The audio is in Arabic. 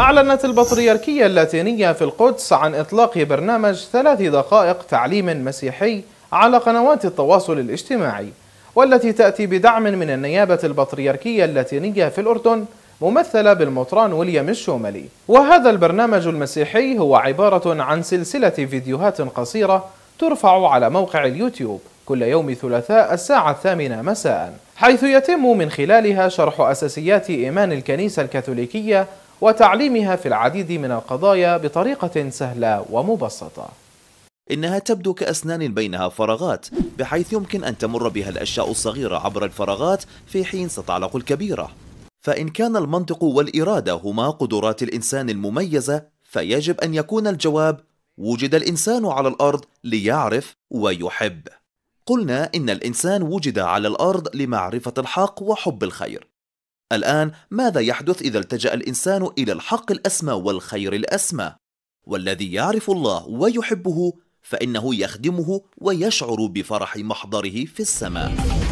أعلنت البطريركية اللاتينية في القدس عن إطلاق برنامج ثلاث دقائق تعليم مسيحي على قنوات التواصل الاجتماعي والتي تأتي بدعم من النيابة البطريركية اللاتينية في الأردن ممثلة بالمطران ويليام الشوملي وهذا البرنامج المسيحي هو عبارة عن سلسلة فيديوهات قصيرة ترفع على موقع اليوتيوب كل يوم ثلاثاء الساعة الثامنة مساء حيث يتم من خلالها شرح أساسيات إيمان الكنيسة الكاثوليكية وتعليمها في العديد من القضايا بطريقة سهلة ومبسطة إنها تبدو كأسنان بينها فراغات بحيث يمكن أن تمر بها الأشياء الصغيرة عبر الفراغات في حين ستعلق الكبيرة فإن كان المنطق والإرادة هما قدرات الإنسان المميزة فيجب أن يكون الجواب وجد الإنسان على الأرض ليعرف ويحب قلنا إن الإنسان وجد على الأرض لمعرفة الحق وحب الخير الآن ماذا يحدث إذا التجأ الإنسان إلى الحق الأسمى والخير الأسمى؟ والذي يعرف الله ويحبه فإنه يخدمه ويشعر بفرح محضره في السماء